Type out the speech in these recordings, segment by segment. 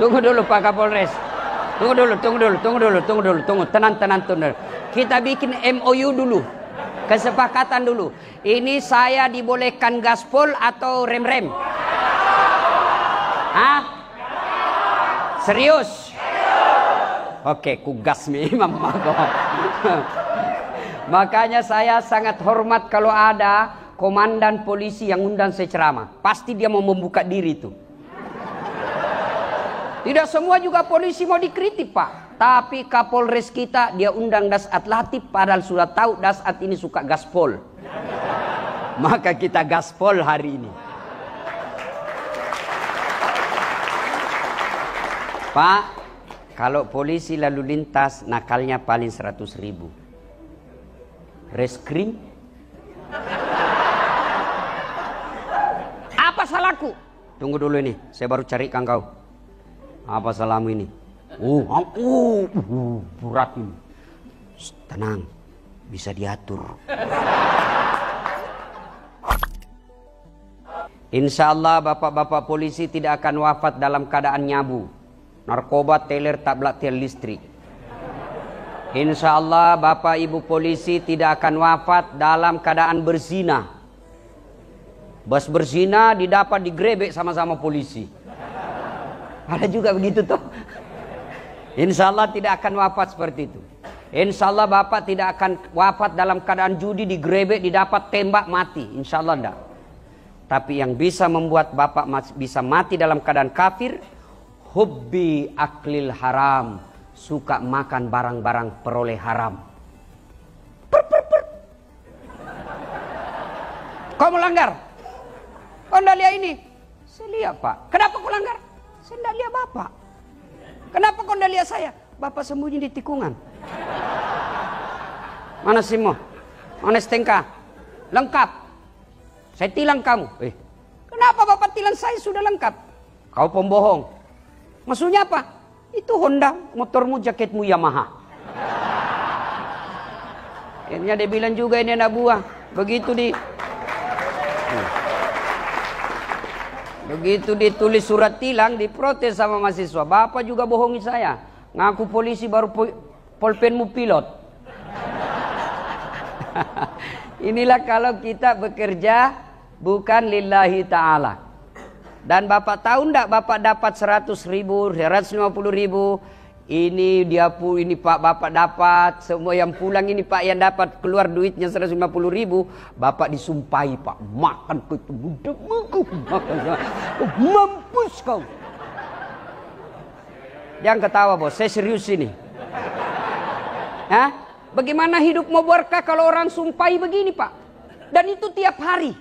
Tunggu dulu Pak Kapolres. Tunggu dulu, tunggu dulu, tunggu dulu, tunggu dulu, tunggu. Tenang, tenang, tenang. Kita bikin MOU dulu. Kesepakatan dulu. Ini saya dibolehkan gaspol atau rem-rem? Ah? Serius? Oke, kugas memang Makanya saya sangat hormat kalau ada komandan polisi yang undang saya ceramah. Pasti dia mau membuka diri tuh. Tidak semua juga polisi mau dikritik Pak. Tapi Kapolres kita dia undang Dasat Latif padahal sudah tahu Dasat ini suka gaspol. Maka kita gaspol hari ini. Pak, kalau polisi lalu lintas nakalnya paling 100 ribu. Reskrim? Apa salahku? Tunggu dulu ini, saya baru carikan kau. Apa salam ini? Uh, uh, uh, berat ini. Tenang, bisa diatur. Insya Allah bapak-bapak polisi tidak akan wafat dalam keadaan nyabu, narkoba, teler, tablak, tel listrik. Insya Allah bapak ibu polisi tidak akan wafat dalam keadaan berzina. Bas berzina didapat digrebek sama-sama polisi. Ada juga begitu tuh. Insya Allah tidak akan wafat seperti itu. Insya Allah bapak tidak akan wafat dalam keadaan judi, di digrebek, didapat tembak, mati. Insya Allah tidak. Tapi yang bisa membuat bapak bisa mati dalam keadaan kafir, hobi aklil haram. Suka makan barang-barang peroleh haram. Per, per, per. Kau melanggar. Kau lihat ini. Saya lihat pak. Kenapa kau langgar? Saya tidak lihat bapak. Kenapa kau tidak lihat saya? Bapak sembunyi di tikungan. Mana Simo? Mana Stengka? Lengkap. Saya tilang kamu. Eh, kenapa bapak tilang saya sudah lengkap? Kau pembohong. Maksudnya apa? Itu Honda, motormu, jaketmu Yamaha. Ini dia bilang juga ini anak buah. Begitu di Begitu ditulis surat tilang diprotes sama mahasiswa. Bapak juga bohongi saya. Ngaku polisi baru po polpenmu pilot. Inilah kalau kita bekerja bukan lillahi ta'ala. Dan Bapak tahu enggak Bapak dapat 100 ribu, 150 ribu, ini dia pu, ini pak bapak dapat semua yang pulang ini pak yang dapat keluar duitnya 150 ribu bapak disumpahi pak makan ketemu demuku makan mampus kau jangan ketawa bos saya serius ini Hah? bagaimana hidup mau berkah kalau orang sumpahi begini pak dan itu tiap hari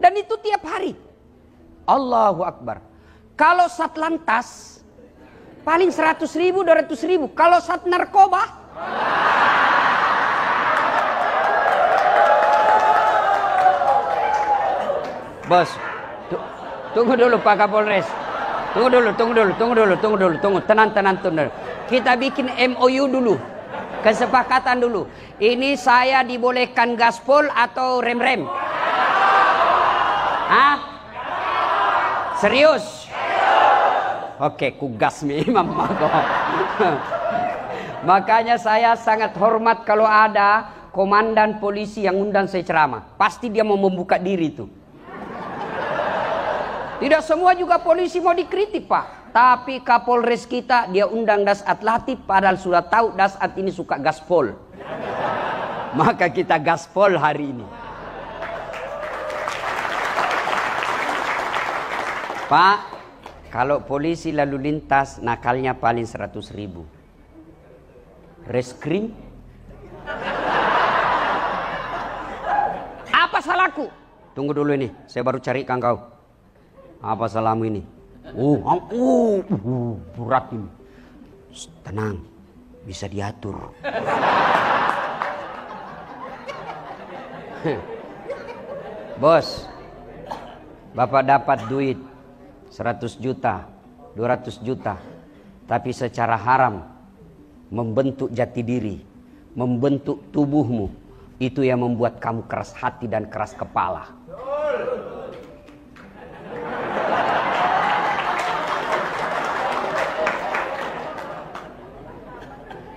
dan itu tiap hari Allahu Akbar kalau satlantas lantas Paling 100 ribu, 200 ribu. Kalau saat narkoba. Bos, tunggu dulu Pak Kapolres. Tunggu dulu, tunggu dulu, tunggu dulu, tunggu dulu, tunggu. Tenang, tenang, tenang. Kita bikin MOU dulu. Kesepakatan dulu. Ini saya dibolehkan gaspol atau rem-rem? Hah? Serius? Oke, kugasmi Imam Magok. Makanya saya sangat hormat kalau ada komandan polisi yang undang saya ceramah. Pasti dia mau membuka diri itu. Tidak semua juga polisi mau dikritik, Pak. Tapi Kapolres kita dia undang Dasat Latif padahal sudah tahu Dasat ini suka gaspol. Maka kita gaspol hari ini. Pak, kalau polisi lalu lintas nakalnya paling 100 ribu. Reskrim? Apa salahku? Tunggu dulu ini, saya baru cari kau. Apa salahmu ini? Uh, uh, uh, uh berat ini. Tenang, bisa diatur. Bos, Bapak dapat duit 100 juta, 200 juta. Tapi secara haram membentuk jati diri, membentuk tubuhmu. Itu yang membuat kamu keras hati dan keras kepala.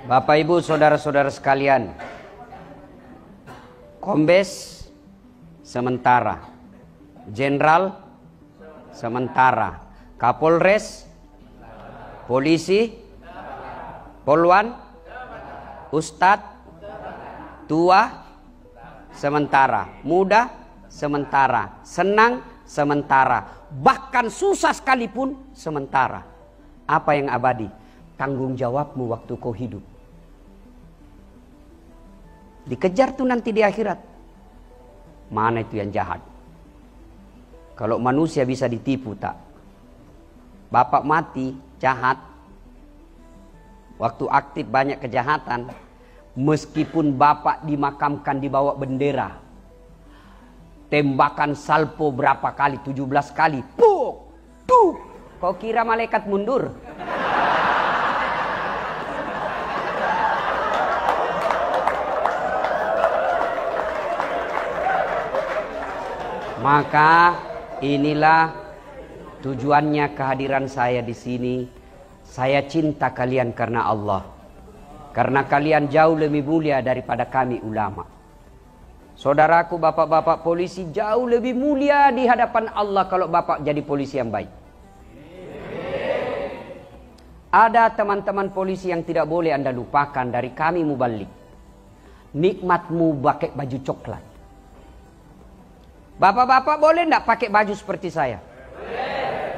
Bapak Ibu saudara-saudara sekalian Kombes sementara Jenderal sementara. Kapolres, polisi, polwan, ustad, tua, sementara, muda, sementara, senang, sementara, bahkan susah sekalipun sementara. Apa yang abadi? Tanggung jawabmu waktu kau hidup. Dikejar tuh nanti di akhirat. Mana itu yang jahat? Kalau manusia bisa ditipu tak? Bapak mati, jahat. Waktu aktif banyak kejahatan. Meskipun bapak dimakamkan di bawah bendera. Tembakan salpo berapa kali? 17 kali. Puk! Puk! Kau kira malaikat mundur? Maka Inilah tujuannya kehadiran saya di sini. Saya cinta kalian karena Allah. Karena kalian jauh lebih mulia daripada kami ulama. Saudaraku bapak-bapak polisi jauh lebih mulia di hadapan Allah kalau bapak jadi polisi yang baik. Ada teman-teman polisi yang tidak boleh Anda lupakan dari kami mubalik. Nikmatmu pakai baju coklat. Bapak-bapak boleh tidak pakai baju seperti saya? Boleh.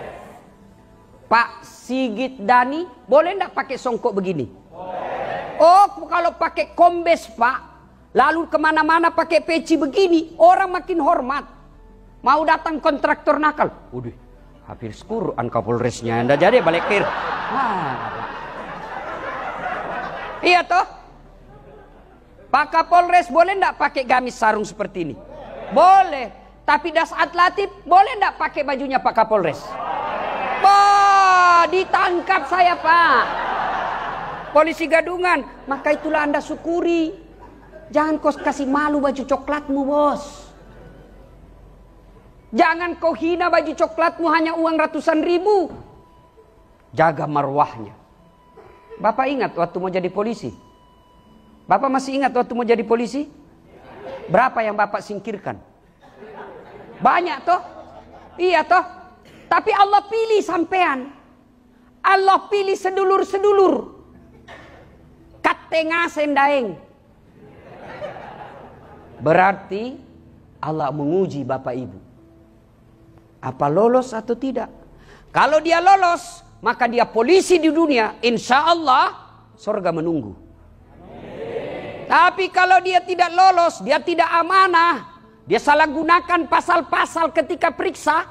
Pak Sigit Dani boleh tidak pakai songkok begini? Boleh. Oh kalau pakai kombes pak, lalu kemana-mana pakai peci begini, orang makin hormat. Mau datang kontraktor nakal, Udah, hampir sekuruan kapolresnya, anda jadi balik kir. Ah, iya toh? Pak Kapolres boleh tidak pakai gamis sarung seperti ini? Boleh. Tapi das atlatif boleh tidak pakai bajunya Pak Kapolres? Wah, ditangkap saya Pak. Polisi gadungan. Maka itulah Anda syukuri. Jangan kau kasih malu baju coklatmu bos. Jangan kau hina baju coklatmu hanya uang ratusan ribu. Jaga marwahnya. Bapak ingat waktu mau jadi polisi? Bapak masih ingat waktu mau jadi polisi? Berapa yang Bapak singkirkan? Banyak toh? Iya toh? Tapi Allah pilih sampean. Allah pilih sedulur-sedulur. Katenga sendaeng. Berarti Allah menguji Bapak Ibu. Apa lolos atau tidak? Kalau dia lolos, maka dia polisi di dunia. Insya Allah, sorga menunggu. Tapi kalau dia tidak lolos, dia tidak amanah, dia salah gunakan pasal-pasal ketika periksa.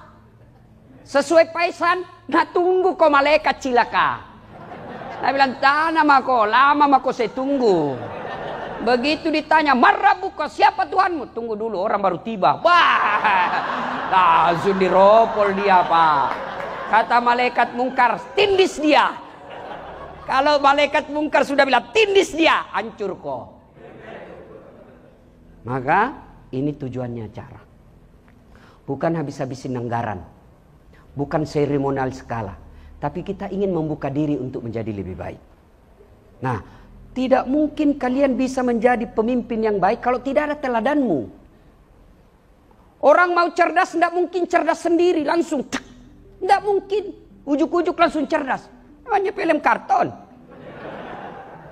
Sesuai paisan, nah tunggu kau malaikat cilaka. Saya bilang, tanah mako, lama mako saya tunggu. Begitu ditanya, marah buka, siapa Tuhanmu? Tunggu dulu, orang baru tiba. Wah, langsung diropol dia pak. Kata malaikat mungkar, tindis dia. Kalau malaikat mungkar sudah bilang, tindis dia, hancur kok. Maka ini tujuannya cara. Bukan habis-habisin anggaran. Bukan seremonial skala. Tapi kita ingin membuka diri untuk menjadi lebih baik. Nah, tidak mungkin kalian bisa menjadi pemimpin yang baik kalau tidak ada teladanmu. Orang mau cerdas, tidak mungkin cerdas sendiri langsung. Tidak mungkin. Ujuk-ujuk langsung cerdas. Hanya film karton.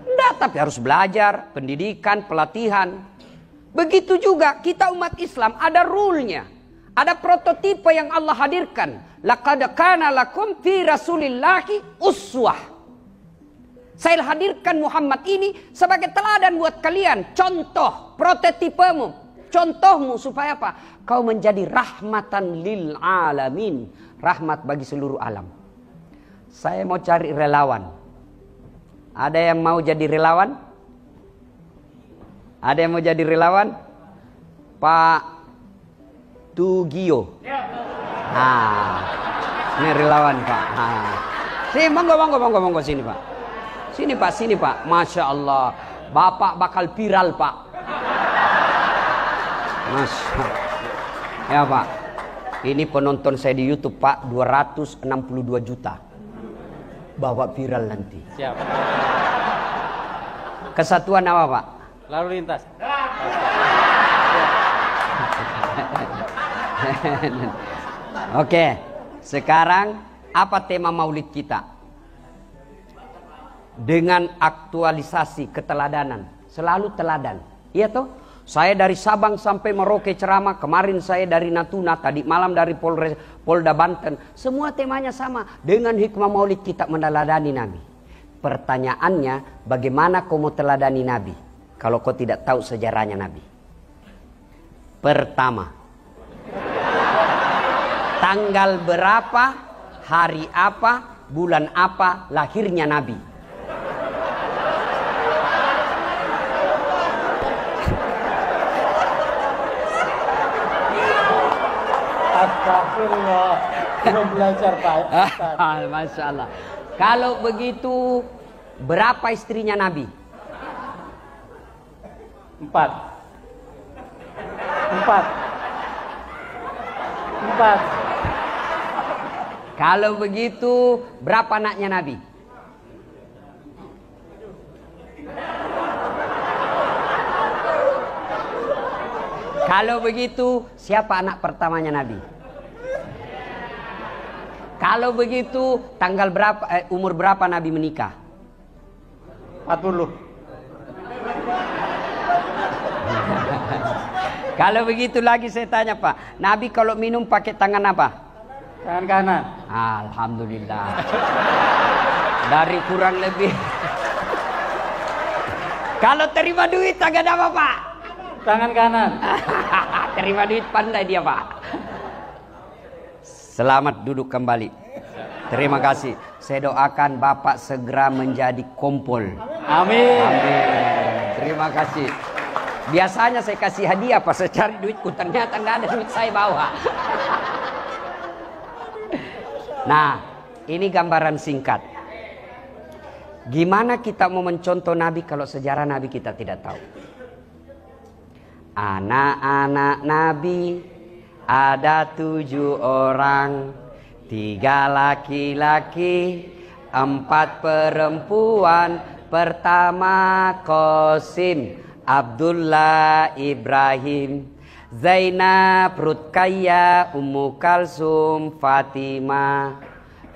Tidak, tapi harus belajar, pendidikan, pelatihan. Begitu juga kita umat Islam ada rule-nya. Ada prototipe yang Allah hadirkan. Laqad kana lakum fi rasulillahi uswah. Saya hadirkan Muhammad ini sebagai teladan buat kalian. Contoh prototipemu. Contohmu supaya apa? Kau menjadi rahmatan lil alamin. Rahmat bagi seluruh alam. Saya mau cari relawan. Ada yang mau jadi relawan? Ada yang mau jadi relawan? Pak Tugio. Ah, ini relawan Pak. Ah. Si, monggo, monggo, monggo, monggo sini Pak. Sini Pak, sini Pak. Masya Allah, Bapak bakal viral Pak. Masya Ya Pak, ini penonton saya di YouTube Pak 262 juta. Bapak viral nanti. Siap. Kesatuan apa Pak? Lalu lintas. Oke, sekarang apa tema maulid kita? Dengan aktualisasi keteladanan, selalu teladan. Iya toh? Saya dari Sabang sampai Merauke ceramah, kemarin saya dari Natuna, tadi malam dari Polres, Polda Banten. Semua temanya sama dengan hikmah maulid kita meneladani Nabi. Pertanyaannya, bagaimana kau teladani Nabi? Kalau kau tidak tahu sejarahnya Nabi. Pertama. Tanggal berapa, hari apa, bulan apa lahirnya Nabi. Astagfirullah. Belum belajar Pak. Masya Kalau begitu, berapa istrinya Nabi? Empat. Empat. Empat. Kalau begitu, berapa anaknya Nabi? Kalau begitu, siapa anak pertamanya Nabi? Kalau begitu, tanggal berapa eh, umur berapa Nabi menikah? 40. Kalau begitu lagi saya tanya Pak, Nabi kalau minum pakai tangan apa? Tangan kanan. Alhamdulillah. Dari kurang lebih. Kalau terima duit tangan apa Pak? Tangan kanan. terima duit pandai dia Pak. Selamat duduk kembali. Terima kasih. Saya doakan Bapak segera menjadi kompol. Amin. Amin. Terima kasih. Biasanya saya kasih hadiah pas saya cari duitku ternyata nggak ada duit saya bawa. Nah, ini gambaran singkat. Gimana kita mau mencontoh Nabi kalau sejarah Nabi kita tidak tahu? Anak-anak Nabi ada tujuh orang, tiga laki-laki, empat perempuan. Pertama Kosim, Abdullah Ibrahim Zainab Rutkaya Ummu Kalsum Fatima,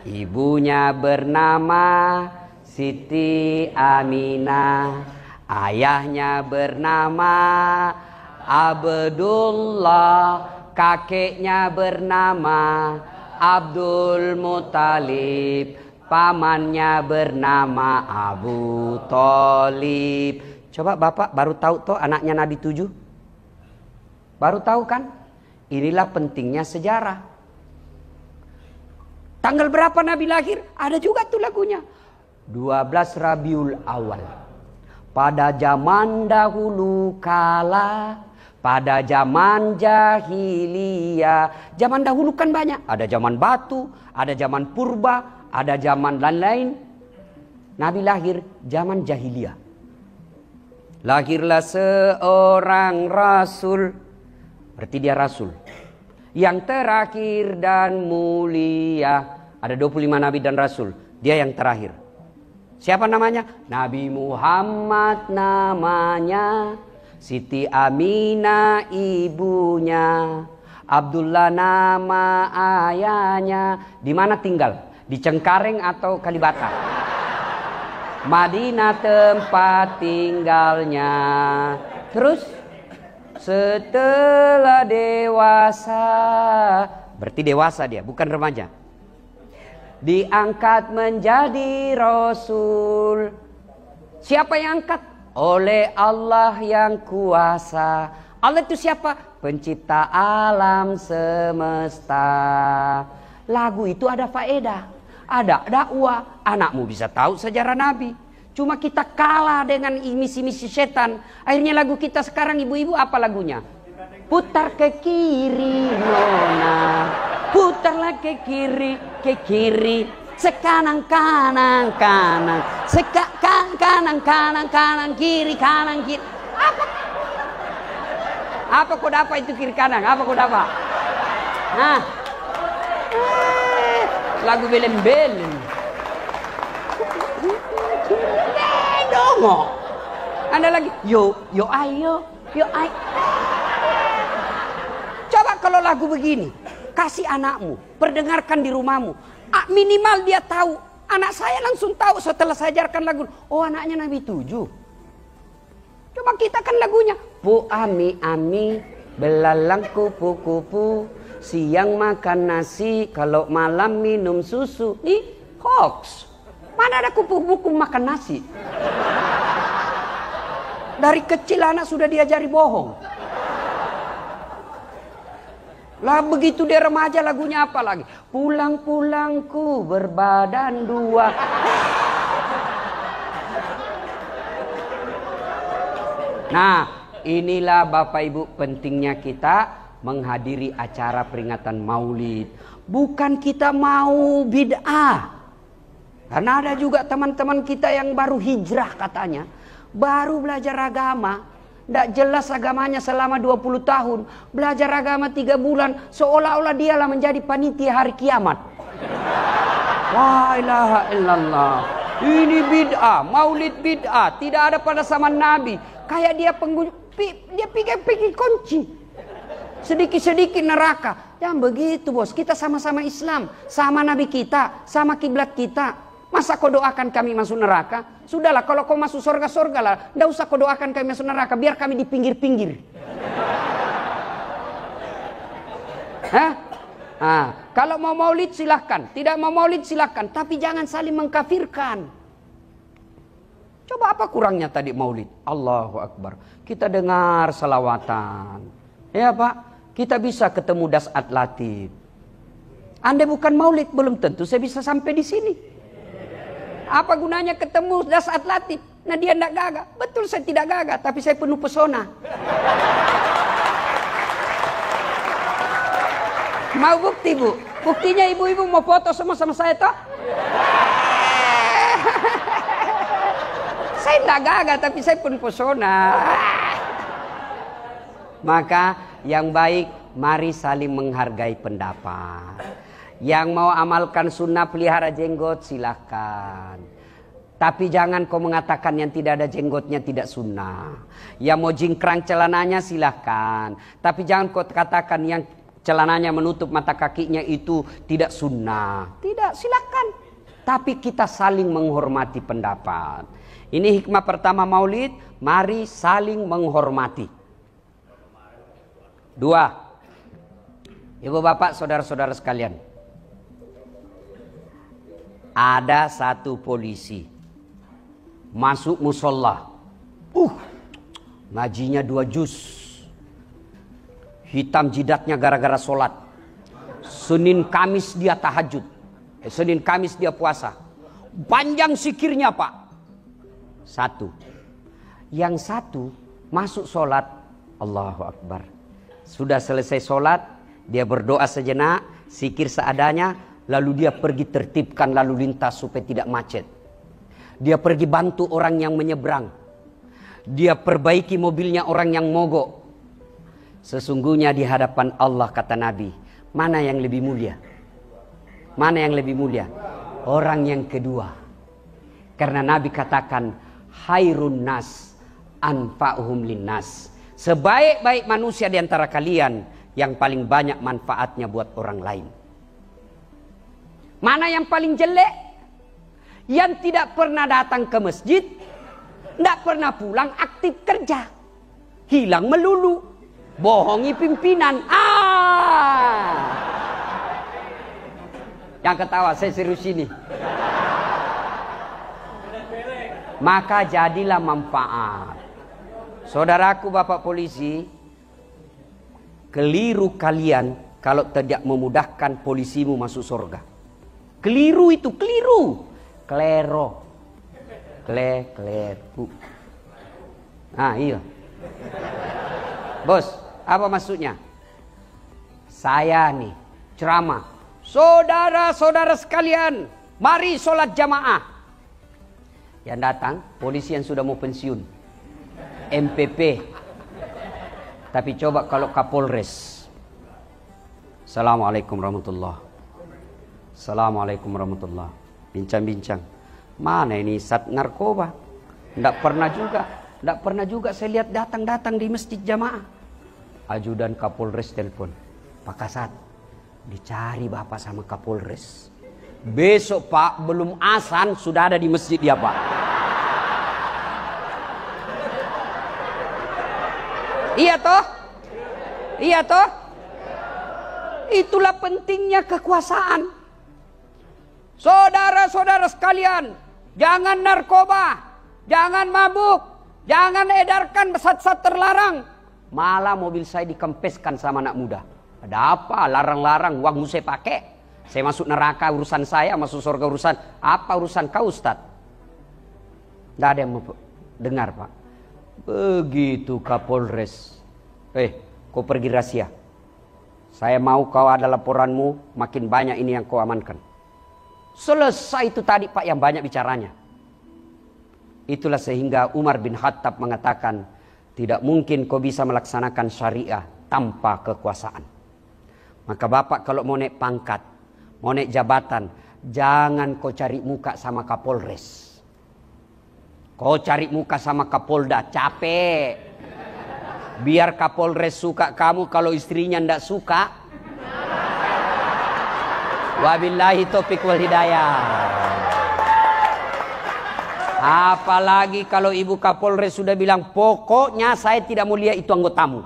Ibunya bernama Siti Aminah Ayahnya bernama Abdullah Kakeknya bernama Abdul Muthalib Pamannya bernama Abu Talib Coba Bapak baru tahu toh anaknya Nabi tujuh? Baru tahu kan? Inilah pentingnya sejarah. Tanggal berapa Nabi lahir? Ada juga tuh lagunya. 12 Rabiul Awal. Pada zaman dahulu kala, pada zaman jahiliyah, zaman dahulu kan banyak. Ada zaman batu, ada zaman purba, ada zaman lain-lain. Nabi lahir zaman jahiliyah. Lahirlah seorang rasul. Berarti dia rasul. Yang terakhir dan mulia. Ada 25 nabi dan rasul. Dia yang terakhir. Siapa namanya? Nabi Muhammad namanya. Siti Aminah ibunya. Abdullah nama ayahnya. Di mana tinggal? Di Cengkareng atau Kalibata? Madinah tempat tinggalnya Terus setelah dewasa Berarti dewasa dia bukan remaja Diangkat menjadi Rasul Siapa yang angkat? Oleh Allah yang kuasa Allah itu siapa? Pencipta alam semesta Lagu itu ada faedah ada dakwah, anakmu bisa tahu sejarah Nabi. Cuma kita kalah dengan misi-misi setan. Akhirnya lagu kita sekarang ibu-ibu apa lagunya? Putar ke kiri nona, putarlah ke kiri, ke kiri, sekanan kanan kanan, seka kan, kanan kanan kanan kiri kanan kiri. Apa? Apa kau dapat itu kiri kanan? Apa kau dapat? Nah lagu belen-belen, dong anda lagi yo yo ayo yo ayo coba kalau lagu begini kasih anakmu perdengarkan di rumahmu ah, minimal dia tahu anak saya langsung tahu setelah saya ajarkan lagu oh anaknya Nabi tujuh coba kita kan lagunya bu ami ami belalang kupu kupu Siang makan nasi, kalau malam minum susu. Ini hoax. Mana ada kupu-kupu makan nasi? Dari kecil anak sudah diajari bohong. Lah begitu dia remaja lagunya apa lagi? Pulang-pulangku berbadan dua. Nah, inilah Bapak Ibu pentingnya kita menghadiri acara peringatan maulid. Bukan kita mau bid'ah. Karena ada juga teman-teman kita yang baru hijrah katanya. Baru belajar agama. Tidak jelas agamanya selama 20 tahun. Belajar agama 3 bulan. Seolah-olah dialah menjadi panitia hari kiamat. La ilaha illallah. Ini bid'ah. Maulid bid'ah. Tidak ada pada zaman Nabi. Kayak dia pengunjung. Dia pikir-pikir kunci sedikit-sedikit neraka. Yang begitu bos, kita sama-sama Islam, sama Nabi kita, sama kiblat kita. Masa kau doakan kami masuk neraka? Sudahlah, kalau kau masuk surga, surga lah. Tidak usah kau doakan kami masuk neraka, biar kami di pinggir-pinggir. Hah? Ah, kalau mau maulid silahkan, tidak mau maulid silahkan, tapi jangan saling mengkafirkan. Coba apa kurangnya tadi maulid? Allahu Akbar. Kita dengar salawatan. Ya Pak, kita bisa ketemu Dasat Latif. Anda bukan maulid, belum tentu saya bisa sampai di sini. Apa gunanya ketemu Dasat Latif? Nah dia tidak gagah. Betul saya tidak gagah, tapi saya penuh pesona. Mau bukti bu? Buktinya ibu-ibu mau foto semua sama saya toh? saya tidak gagah, tapi saya penuh pesona. Maka yang baik mari saling menghargai pendapat. Yang mau amalkan sunnah pelihara jenggot silahkan. Tapi jangan kau mengatakan yang tidak ada jenggotnya tidak sunnah. Yang mau jingkrang celananya silahkan. Tapi jangan kau katakan yang celananya menutup mata kakinya itu tidak sunnah. Tidak silahkan. Tapi kita saling menghormati pendapat. Ini hikmah pertama maulid. Mari saling menghormati. Dua. Ibu bapak saudara-saudara sekalian. Ada satu polisi masuk musola. Uh, ngajinya dua jus Hitam jidatnya gara-gara solat. Senin Kamis dia tahajud. Eh, Senin Kamis dia puasa. Panjang sikirnya pak. Satu. Yang satu masuk solat. Allahu Akbar sudah selesai sholat, dia berdoa sejenak, sikir seadanya, lalu dia pergi tertibkan lalu lintas supaya tidak macet. Dia pergi bantu orang yang menyeberang. Dia perbaiki mobilnya orang yang mogok. Sesungguhnya di hadapan Allah kata Nabi, mana yang lebih mulia? Mana yang lebih mulia? Orang yang kedua. Karena Nabi katakan, Hairun nas anfa'uhum linnas. Sebaik-baik manusia di antara kalian yang paling banyak manfaatnya buat orang lain. Mana yang paling jelek? Yang tidak pernah datang ke masjid, tidak pernah pulang aktif kerja. Hilang melulu, bohongi pimpinan. Ah! Yang ketawa, saya serius ini. Maka jadilah manfaat. Saudaraku Bapak polisi, keliru kalian kalau tidak memudahkan polisimu masuk surga. Keliru itu, keliru. Klero. Kle, kleru. Ah, iya. Bos, apa maksudnya? Saya nih, ceramah. Saudara-saudara sekalian, mari sholat jamaah. Yang datang, polisi yang sudah mau pensiun. MPP. Tapi coba kalau Kapolres. Assalamualaikum warahmatullahi wabarakatuh. Assalamualaikum warahmatullahi wabarakatuh. Bincang-bincang. Mana ini sat narkoba? Tidak pernah juga. Tidak pernah juga saya lihat datang-datang di masjid jamaah. Ajudan Kapolres telepon. Pak Kasat, dicari bapak sama Kapolres. Besok pak belum asan sudah ada di masjid ya pak. Iya toh? Iya toh? Itulah pentingnya kekuasaan. Saudara-saudara sekalian, jangan narkoba, jangan mabuk, jangan edarkan pesat-pesat terlarang. Malah mobil saya dikempeskan sama anak muda. Ada apa? Larang-larang uangmu saya pakai. Saya masuk neraka urusan saya, masuk surga urusan. Apa urusan kau Ustaz? Tidak ada yang dengar Pak. Begitu Kapolres. Eh, kau pergi rahasia. Saya mau kau ada laporanmu, makin banyak ini yang kau amankan. Selesai itu tadi Pak yang banyak bicaranya. Itulah sehingga Umar bin Khattab mengatakan, tidak mungkin kau bisa melaksanakan syariah tanpa kekuasaan. Maka Bapak kalau mau naik pangkat, mau naik jabatan, jangan kau cari muka sama Kapolres. Kau cari muka sama Kapolda, capek. Biar Kapolres suka kamu kalau istrinya ndak suka. Wabillahi topik wal hidayah. Apalagi kalau ibu Kapolres sudah bilang pokoknya saya tidak mau lihat itu anggotamu.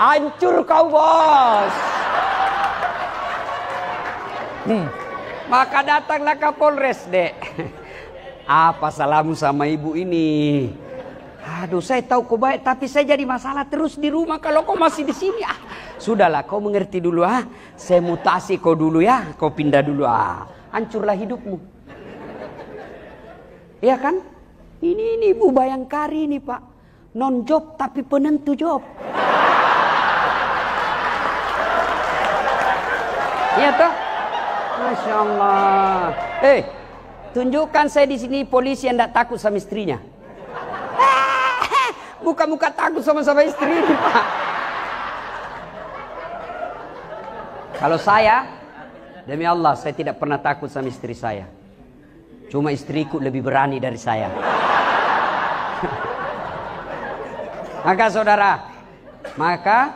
Hancur kau bos. Hmm. Maka datanglah Kapolres dek. Apa salam sama ibu ini? Aduh, saya tahu kau baik, tapi saya jadi masalah terus di rumah kalau kau masih di sini. Ah, sudahlah, kau mengerti dulu ah. Saya mutasi kau dulu ya, kau pindah dulu ah. Hancurlah hidupmu. Iya kan? Ini ini ibu bayangkari ini pak, non job tapi penentu job. Iya toh? Masya Allah. Eh, hey, Tunjukkan saya di sini polisi yang tidak takut sama istrinya. Muka-muka takut sama sama istri Pak. Kalau saya, demi Allah, saya tidak pernah takut sama istri saya. Cuma istriku lebih berani dari saya. maka saudara, maka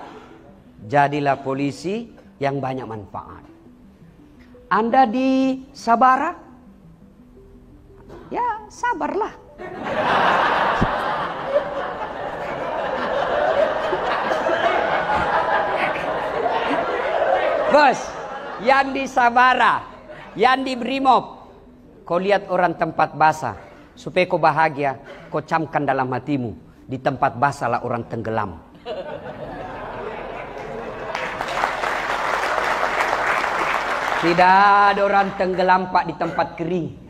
jadilah polisi yang banyak manfaat. Anda di Sabarak? Ya sabarlah. Bos, yang di Sabara, yang di Brimob, kau lihat orang tempat basah, supaya kau bahagia, kau camkan dalam hatimu, di tempat basah lah orang tenggelam. Tidak ada orang tenggelam pak di tempat kering.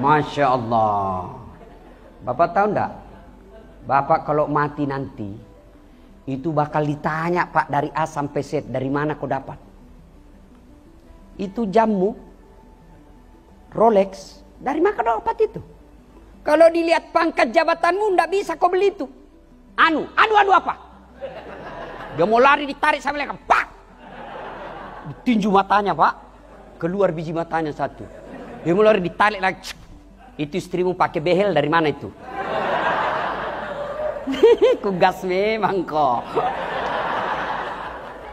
Masya Allah. Bapak tahu enggak? Bapak kalau mati nanti, itu bakal ditanya Pak dari A sampai Z, dari mana kau dapat? Itu jammu, Rolex, dari mana kau dapat itu? Kalau dilihat pangkat jabatanmu, enggak bisa kau beli itu. Anu, anu, anu apa? Dia mau lari ditarik sampai lekang, pak! Tinju matanya pak, keluar biji matanya satu. Dia mau lari ditarik lagi, itu istrimu pakai behel dari mana itu? Kugas memang kok.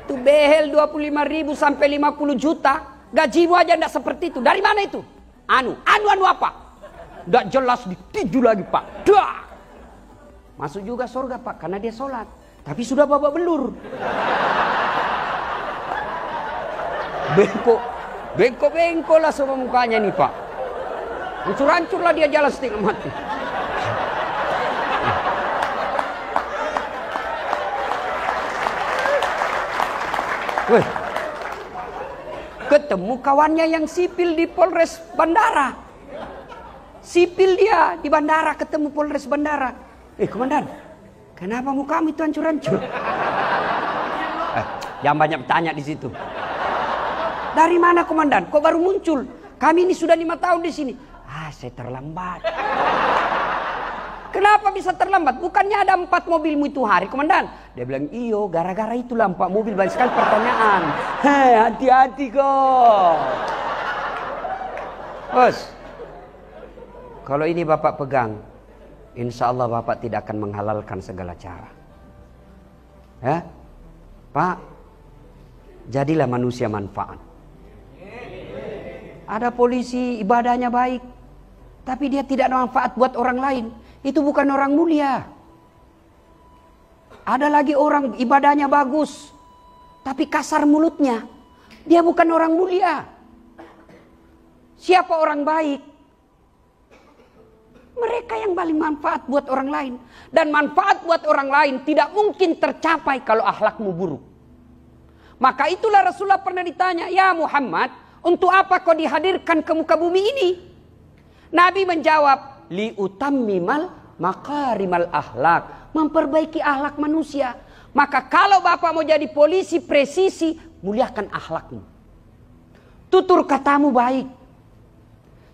Itu behel 25 ribu sampai 50 juta. Gajimu aja ndak seperti itu. Dari mana itu? Anu. Anu anu apa? Ndak jelas ditiju lagi pak. Dah. Masuk juga surga pak karena dia sholat. Tapi sudah babak belur. Bengkok. Bengkok-bengkok lah semua mukanya nih pak. Hancur-hancurlah dia jalan setengah mati. Weh. Ketemu kawannya yang sipil di Polres Bandara. Sipil dia di bandara ketemu Polres Bandara. Eh komandan, kenapa muka kami itu hancur-hancur? Eh, banyak bertanya di situ. Dari mana komandan? Kok baru muncul? Kami ini sudah lima tahun di sini. Ah, saya terlambat. Kenapa bisa terlambat? Bukannya ada empat mobilmu itu hari, komandan? Dia bilang, iyo, gara-gara itu empat mobil banyak sekali pertanyaan. Hei, hati-hati kok. Bos, kalau ini Bapak pegang, insya Allah Bapak tidak akan menghalalkan segala cara. Ya, Pak, jadilah manusia manfaat. Ada polisi ibadahnya baik, tapi dia tidak ada manfaat buat orang lain, itu bukan orang mulia. Ada lagi orang ibadahnya bagus, tapi kasar mulutnya. Dia bukan orang mulia. Siapa orang baik? Mereka yang paling manfaat buat orang lain. Dan manfaat buat orang lain tidak mungkin tercapai kalau ahlakmu buruk. Maka itulah Rasulullah pernah ditanya, Ya Muhammad, untuk apa kau dihadirkan ke muka bumi ini? Nabi menjawab, li maka makarimal ahlak. Memperbaiki ahlak manusia. Maka kalau bapak mau jadi polisi presisi, muliakan ahlakmu. Tutur katamu baik.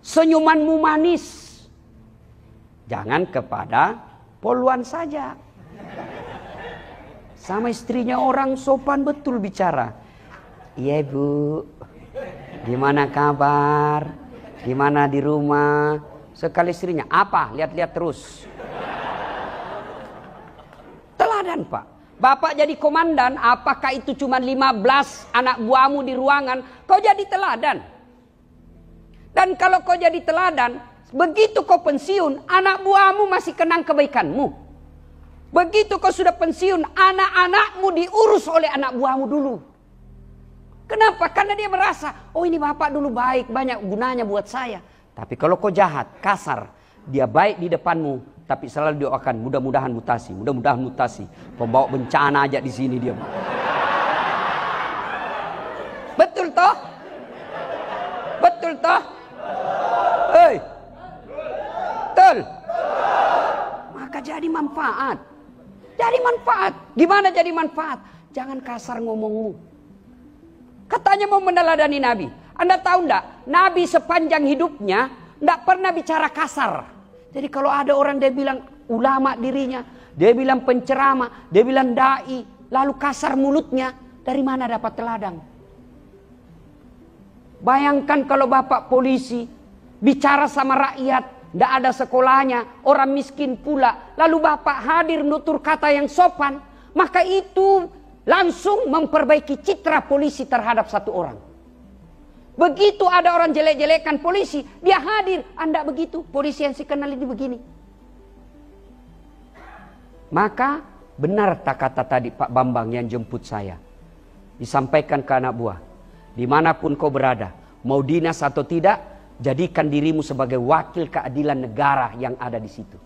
Senyumanmu manis. Jangan kepada poluan saja. Sama istrinya orang sopan betul bicara. Iya bu, gimana kabar? gimana di rumah? Sekali istrinya, apa? Lihat-lihat terus. Teladan pak. Bapak jadi komandan, apakah itu cuma 15 anak buahmu di ruangan? Kau jadi teladan. Dan kalau kau jadi teladan, begitu kau pensiun, anak buahmu masih kenang kebaikanmu. Begitu kau sudah pensiun, anak-anakmu diurus oleh anak buahmu dulu. Kenapa? Karena dia merasa, oh ini bapak dulu baik, banyak gunanya buat saya. Tapi kalau kau jahat, kasar, dia baik di depanmu, tapi selalu doakan mudah-mudahan mutasi, mudah-mudahan mutasi. Pembawa bencana aja di sini dia. Betul toh? Betul toh? Hei. Betul. Maka jadi manfaat. Jadi manfaat. Gimana jadi manfaat? Jangan kasar ngomongmu hanya mau meneladani Nabi. Anda tahu enggak? Nabi sepanjang hidupnya enggak pernah bicara kasar. Jadi kalau ada orang dia bilang ulama dirinya, dia bilang pencerama, dia bilang dai, lalu kasar mulutnya, dari mana dapat teladang? Bayangkan kalau bapak polisi bicara sama rakyat, tidak ada sekolahnya, orang miskin pula, lalu bapak hadir nutur kata yang sopan, maka itu langsung memperbaiki citra polisi terhadap satu orang. Begitu ada orang jelek-jelekan polisi, dia hadir. Anda begitu, polisi yang si kenal ini begini. Maka benar tak kata tadi Pak Bambang yang jemput saya. Disampaikan ke anak buah. Dimanapun kau berada, mau dinas atau tidak, jadikan dirimu sebagai wakil keadilan negara yang ada di situ.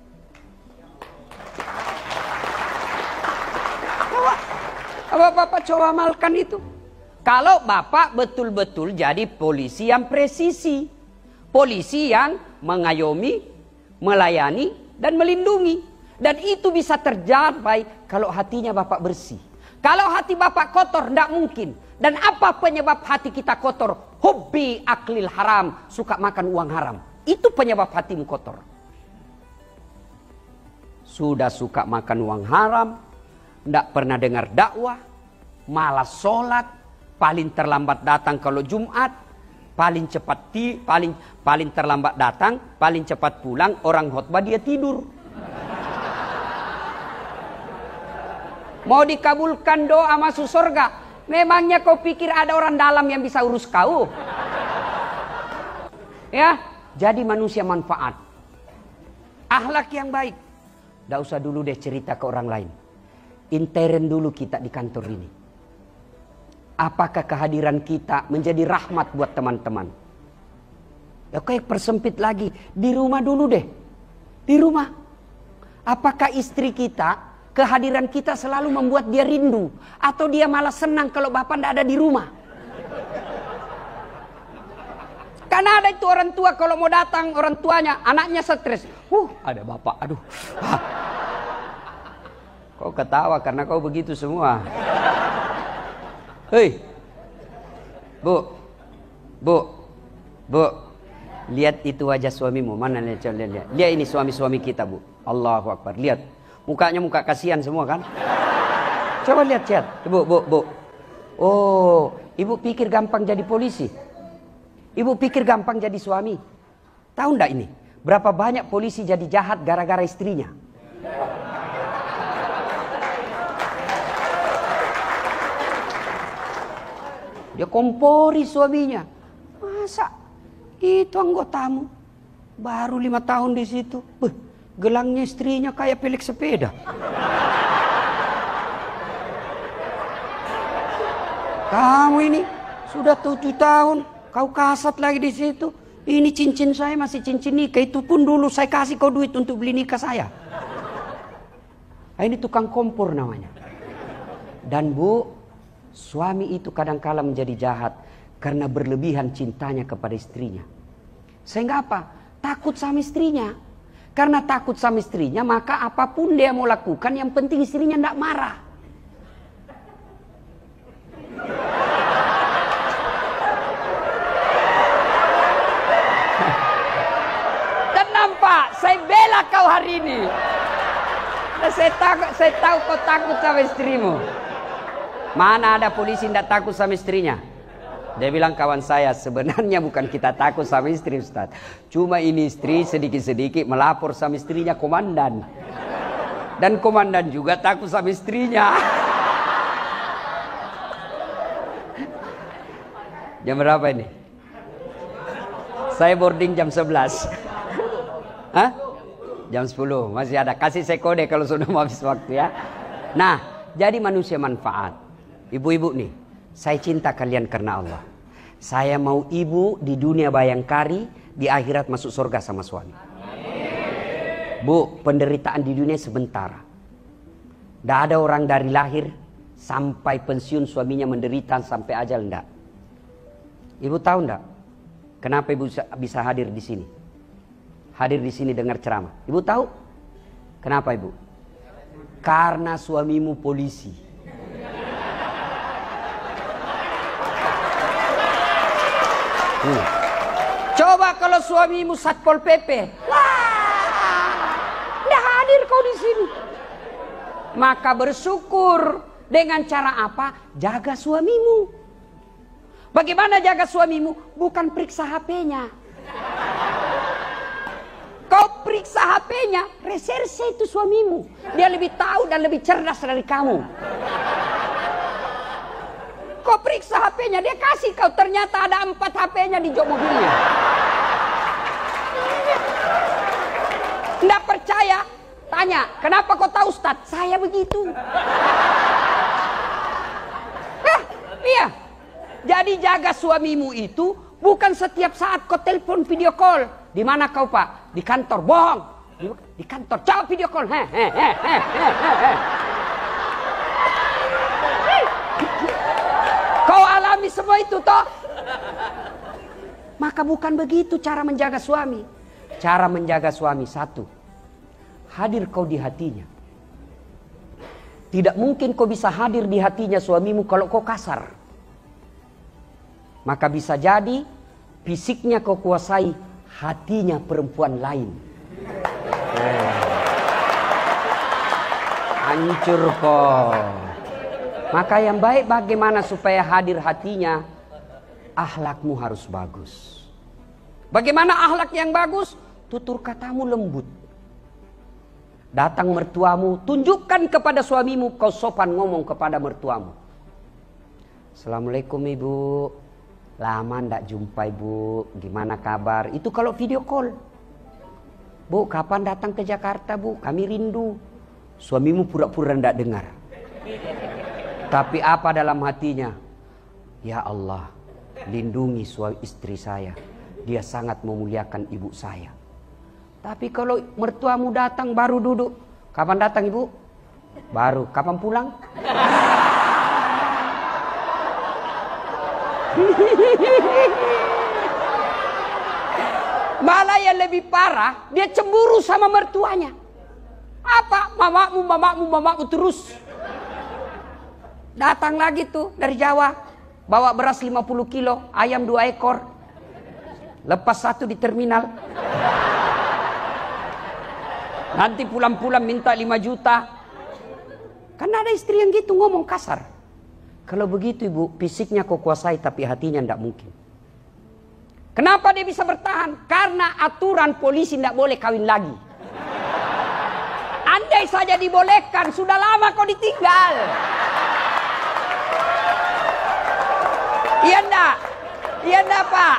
Apa Bapak coba amalkan itu? Kalau Bapak betul-betul jadi polisi yang presisi. Polisi yang mengayomi, melayani, dan melindungi. Dan itu bisa tercapai kalau hatinya Bapak bersih. Kalau hati Bapak kotor, tidak mungkin. Dan apa penyebab hati kita kotor? Hobi aklil haram, suka makan uang haram. Itu penyebab hatimu kotor. Sudah suka makan uang haram, tidak pernah dengar dakwah, malas sholat, paling terlambat datang kalau Jumat, paling cepat ti, paling paling terlambat datang, paling cepat pulang, orang khutbah dia tidur. Mau dikabulkan doa masuk surga, memangnya kau pikir ada orang dalam yang bisa urus kau? Ya, jadi manusia manfaat. Ahlak yang baik. Tidak usah dulu deh cerita ke orang lain. Interen dulu kita di kantor ini. Apakah kehadiran kita menjadi rahmat buat teman-teman? Ya kayak persempit lagi, di rumah dulu deh. Di rumah. Apakah istri kita, kehadiran kita selalu membuat dia rindu? Atau dia malah senang kalau bapak tidak ada di rumah? Karena ada itu orang tua kalau mau datang orang tuanya, anaknya stres. Uh, ada bapak, aduh. Ah. Kau ketawa karena kau begitu semua. Hei. Bu. Bu. Bu. Lihat itu wajah suamimu. Mana lihat coba lihat. Lihat, lihat ini suami-suami kita, Bu. Allah Akbar. Lihat. Mukanya muka kasihan semua kan? Coba lihat, chat. Bu, Bu, Bu. Oh, ibu pikir gampang jadi polisi. Ibu pikir gampang jadi suami. Tahu ndak ini? Berapa banyak polisi jadi jahat gara-gara istrinya? Dia ya kompori suaminya. Masa itu anggotamu? Baru lima tahun di situ. Beh, gelangnya istrinya kayak pelik sepeda. Kamu ini sudah tujuh tahun, kau kasat lagi di situ. Ini cincin saya masih cincin nikah, itu pun dulu saya kasih kau duit untuk beli nikah saya. Nah, ini tukang kompor namanya. Dan bu, Suami itu kadang-kala menjadi jahat karena berlebihan cintanya kepada istrinya. Sehingga apa? Takut sama istrinya. Karena takut sama istrinya, maka apapun dia mau lakukan, yang penting istrinya tidak marah. Dan nampak, saya bela kau hari ini. saya, takut, saya tahu kau takut sama istrimu. Mana ada polisi tidak takut sama istrinya? Dia bilang kawan saya sebenarnya bukan kita takut sama istri Ustaz. Cuma ini istri sedikit-sedikit melapor sama istrinya komandan. Dan komandan juga takut sama istrinya. Jam berapa ini? Saya boarding jam 11. Hah? Jam 10 masih ada. Kasih saya kode kalau sudah mau habis waktu ya. Nah, jadi manusia manfaat. Ibu-ibu nih, saya cinta kalian karena Allah. Saya mau ibu di dunia bayangkari, di akhirat masuk surga sama suami. Bu, penderitaan di dunia sebentar. Tidak ada orang dari lahir sampai pensiun suaminya menderita sampai ajal enggak. Ibu tahu enggak? Kenapa ibu bisa hadir di sini? Hadir di sini dengar ceramah. Ibu tahu? Kenapa ibu? Karena suamimu polisi. Hmm. Coba kalau suamimu satpol PP. Wah, nggak hadir kau di sini. Maka bersyukur dengan cara apa? Jaga suamimu. Bagaimana jaga suamimu? Bukan periksa HP-nya. Kau periksa HP-nya, reserse itu suamimu. Dia lebih tahu dan lebih cerdas dari kamu. Kau periksa HP-nya, dia kasih kau. Ternyata ada empat HP-nya di jok mobilnya. Nggak percaya? Tanya, kenapa kau tahu Ustaz? Saya begitu. Hah, iya. Jadi jaga suamimu itu bukan setiap saat kau telepon video call. Di mana kau pak? Di kantor, bohong. Di, kantor, jawab video call. Heh, semua itu toh. Maka bukan begitu cara menjaga suami. Cara menjaga suami satu. Hadir kau di hatinya. Tidak mungkin kau bisa hadir di hatinya suamimu kalau kau kasar. Maka bisa jadi fisiknya kau kuasai hatinya perempuan lain. Eh. Hancur kau. Maka yang baik bagaimana supaya hadir hatinya? Ahlakmu harus bagus. Bagaimana ahlak yang bagus? Tutur katamu lembut. Datang mertuamu, tunjukkan kepada suamimu kau sopan ngomong kepada mertuamu. Assalamualaikum ibu. Lama ndak jumpa ibu, gimana kabar? Itu kalau video call. Bu, kapan datang ke Jakarta bu? Kami rindu. Suamimu pura-pura ndak dengar. Tapi apa dalam hatinya? Ya Allah, lindungi suami istri saya. Dia sangat memuliakan ibu saya. Tapi kalau mertuamu datang baru duduk. Kapan datang ibu? Baru. Kapan pulang? Malah yang lebih parah, dia cemburu sama mertuanya. Apa mamamu, mamamu, mamamu terus. Datang lagi tuh dari Jawa. Bawa beras 50 kilo, ayam dua ekor. Lepas satu di terminal. Nanti pulang-pulang minta 5 juta. Karena ada istri yang gitu ngomong kasar. Kalau begitu ibu, fisiknya kok kuasai tapi hatinya ndak mungkin. Kenapa dia bisa bertahan? Karena aturan polisi ndak boleh kawin lagi. Andai saja dibolehkan, sudah lama kau ditinggal. Iya enggak? Iya enggak Pak?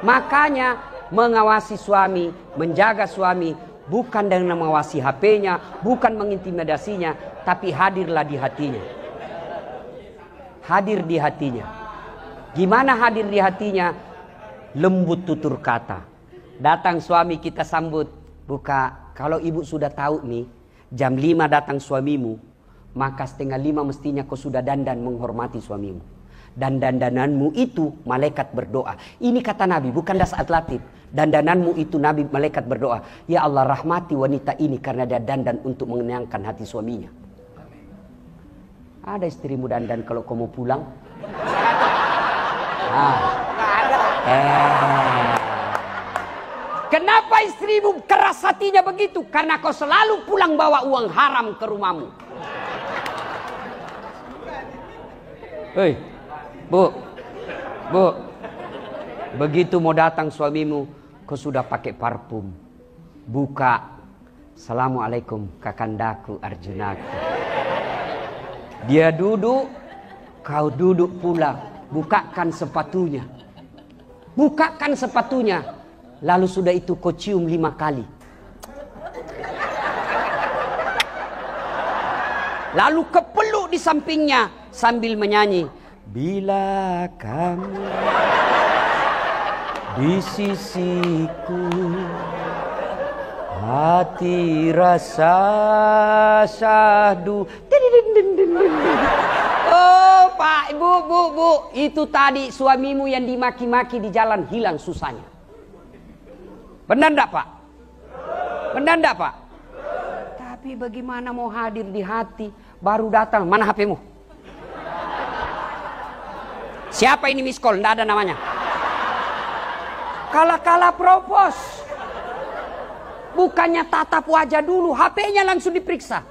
Makanya mengawasi suami, menjaga suami bukan dengan mengawasi HP-nya, bukan mengintimidasinya, tapi hadirlah di hatinya. Hadir di hatinya. Gimana hadir di hatinya? Lembut tutur kata. Datang suami kita sambut, buka. Kalau ibu sudah tahu nih, jam 5 datang suamimu, maka setengah lima mestinya kau sudah dandan menghormati suamimu. Dan dandananmu itu malaikat berdoa. Ini kata Nabi, bukan das atlatif. Dandananmu itu Nabi malaikat berdoa. Ya Allah rahmati wanita ini karena dia dandan untuk mengenyangkan hati suaminya. Ada istrimu dandan kalau kau mau pulang? ada. Ah. Eh. Kenapa istrimu keras hatinya begitu? Karena kau selalu pulang bawa uang haram ke rumahmu. Hei, bu, bu, begitu mau datang suamimu, kau sudah pakai parfum. Buka, Assalamualaikum kakandaku Arjunaku. Dia duduk, kau duduk pula. Bukakan sepatunya. Bukakan sepatunya. Lalu sudah itu kau cium lima kali. Lalu kepeluk di sampingnya sambil menyanyi. Bila kamu di sisiku hati rasa sahdu Oh pak, Ibu, bu, bu. Itu tadi suamimu yang dimaki-maki di jalan hilang susahnya. Benar enggak pak? Benar enggak pak? Tapi bagaimana mau hadir di hati baru datang. Mana HPmu? Siapa ini miss call? Nggak ada namanya. Kala-kala propos. Bukannya tatap wajah dulu, HP-nya langsung diperiksa.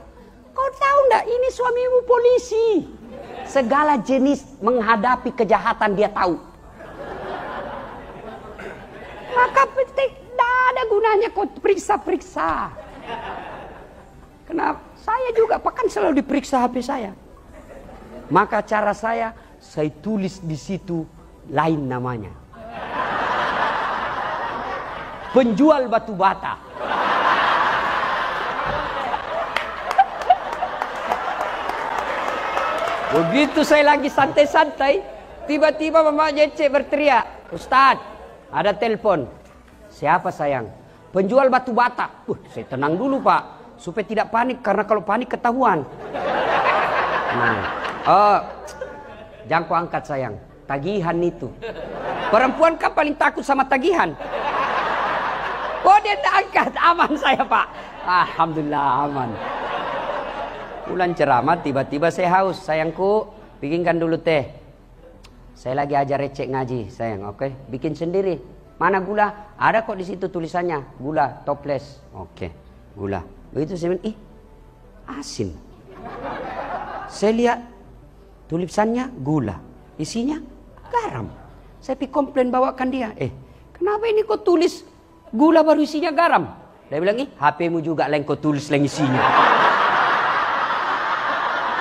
Kau tahu nggak ini suamimu polisi. Segala jenis menghadapi kejahatan dia tahu. Maka petik, nggak ada gunanya kau periksa-periksa. Kenapa? Saya juga, bahkan selalu diperiksa HP saya. Maka cara saya saya tulis di situ lain namanya. Penjual batu bata. Begitu saya lagi santai-santai, tiba-tiba Mama Jece berteriak, Ustaz, ada telepon. Siapa sayang? Penjual batu bata. Uh, saya tenang dulu pak, supaya tidak panik karena kalau panik ketahuan. Nah, uh, Jangan kau angkat sayang. Tagihan itu. Perempuan kan paling takut sama tagihan. Oh dia tidak angkat. Aman saya pak. Alhamdulillah aman. Bulan ceramah tiba-tiba saya haus. Sayangku bikinkan dulu teh. Saya lagi ajar recek ngaji sayang. Oke okay? bikin sendiri. Mana gula? Ada kok di situ tulisannya. Gula toples. Oke okay. gula. Begitu saya bilang ih asin. Saya lihat Tulisannya gula, isinya garam. Saya pergi komplain bawakan dia. Eh, kenapa ini kok tulis gula baru isinya garam? Dia bilang, ih, eh, HPmu juga lain kau tulis lain isinya.